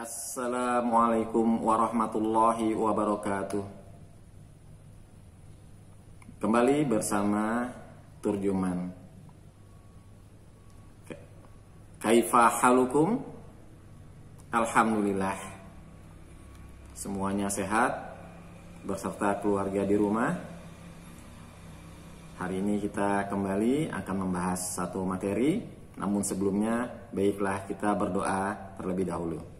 Assalamualaikum warahmatullahi wabarakatuh Kembali bersama Turjuman Kaifah halukum Alhamdulillah Semuanya sehat Berserta keluarga di rumah Hari ini kita kembali akan membahas satu materi Namun sebelumnya baiklah kita berdoa terlebih dahulu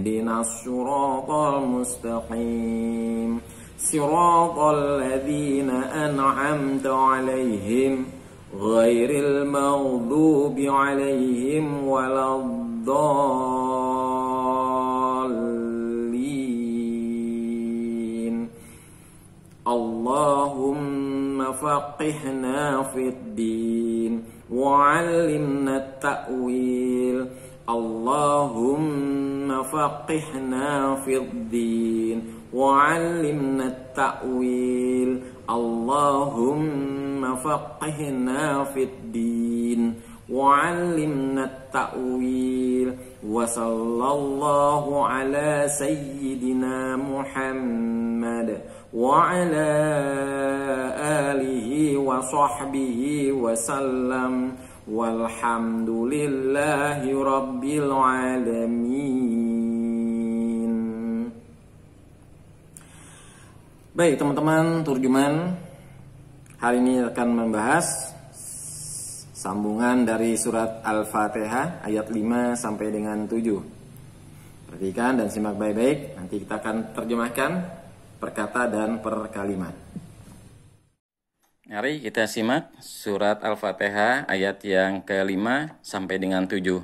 اهدنا الصراط المستقيم صراط الذين أنعمت عليهم غير المغضوب عليهم ولا الضالين اللهم فقهنا في الدين وعلمنا التأويل اللهم فقهنا في الدين وعلمنا التأويل اللهم فقهنا في الدين وعلمنا التأويل وصلى الله على سيدنا محمد وعلى آله وصحبه وسلم Walhamdulillahi Rabbil Alamin Baik teman-teman Turjuman Hari ini akan membahas Sambungan dari surat Al-Fatihah ayat 5 sampai dengan 7 Perhatikan dan simak baik-baik Nanti kita akan terjemahkan perkata dan perkalimat. Mari kita simak surat Al-Fatihah ayat yang kelima sampai dengan tujuh.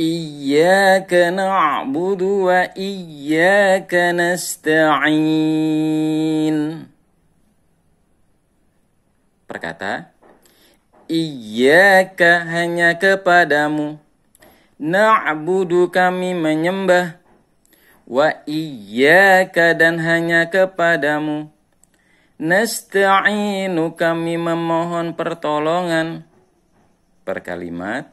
Iyyaka na'budu wa iyyaka nasta'in. Perkata, Iyyaka hanya kepadamu. Na'budu kami menyembah wa iyyaka dan hanya kepadamu nasta'inu kami memohon pertolongan per kalimat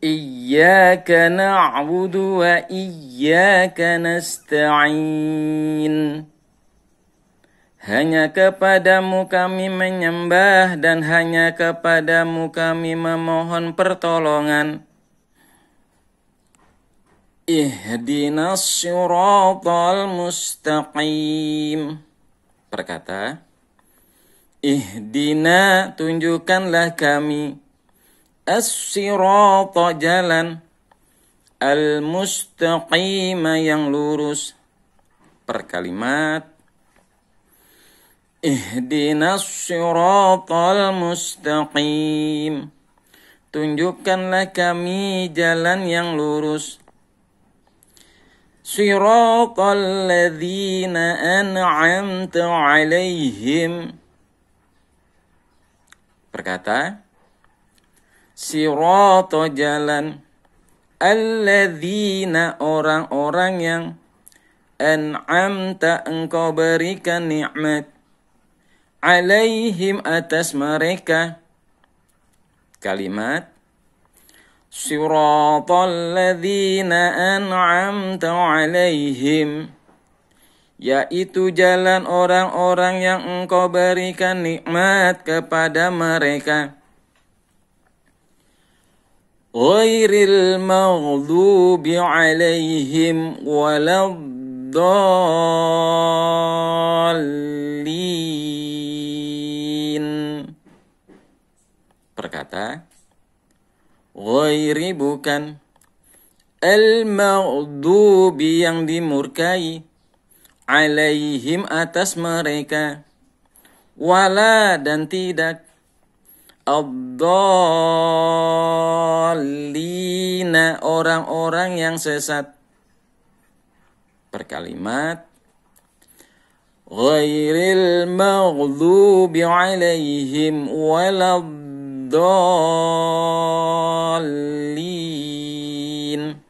Iyyaka na'budu wa iyyaka nasta'in Hanya kepadamu kami menyembah dan hanya kepadamu kami memohon pertolongan Ihdinas siratal mustaqim. Berkata, Ihdina tunjukkanlah kami as-sirata jalan al-mustaqima yang lurus. perkalimat kalimat Ihdinas siratal mustaqim. Tunjukkanlah kami jalan yang lurus. صراط الذين أنعمت عليهم berkata sirato jalan alladzina orang-orang yang an'amta engkau berikan nikmat alaihim atas mereka kalimat صراط الذين أنعمت alaihim yaitu jalan orang-orang yang engkau berikan nikmat kepada mereka. Ghairil maghdubi alaihim waladdallin. Perkata, Ghairi bukan. Al-maghdubi yang dimurkai. Alaihim atas mereka. Wala dan tidak. ad orang-orang yang sesat. Perkalimat Ghairil maghdubi عليهم wala dolin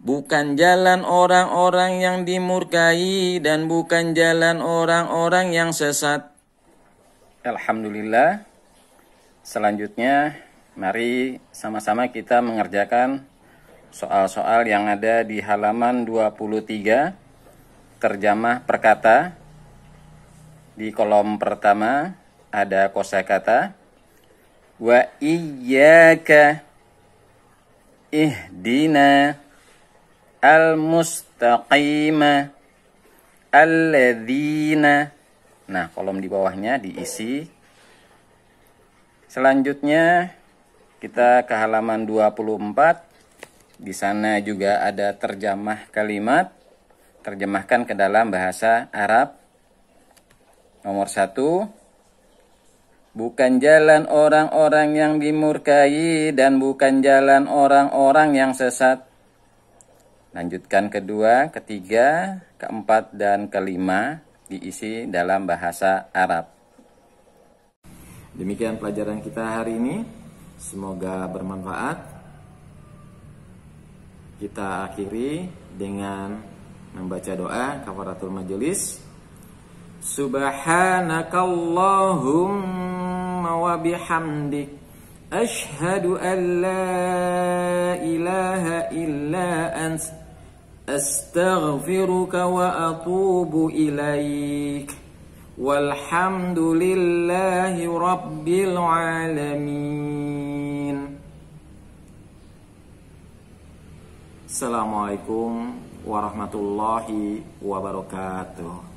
Bukan jalan orang-orang yang dimurkai dan bukan jalan orang-orang yang sesat. Alhamdulillah. Selanjutnya, mari sama-sama kita mengerjakan soal-soal yang ada di halaman 23 terjemah perkata. Di kolom pertama ada kosakata wa iyyaka ihdina al-mustaqima alladzina nah kolom di bawahnya diisi selanjutnya kita ke halaman 24 di sana juga ada terjemah kalimat terjemahkan ke dalam bahasa Arab nomor 1 Bukan jalan orang-orang yang dimurkai dan bukan jalan orang-orang yang sesat. Lanjutkan kedua, ketiga, keempat, dan kelima diisi dalam bahasa Arab. Demikian pelajaran kita hari ini. Semoga bermanfaat. Kita akhiri dengan membaca doa kafaratul majelis. Subhanakallahumma وبحمدك أشهد أن لا إله إلا أنت أستغفرك وأتوب إليك والحمد لله رب العالمين السلام عليكم ورحمة الله وبركاته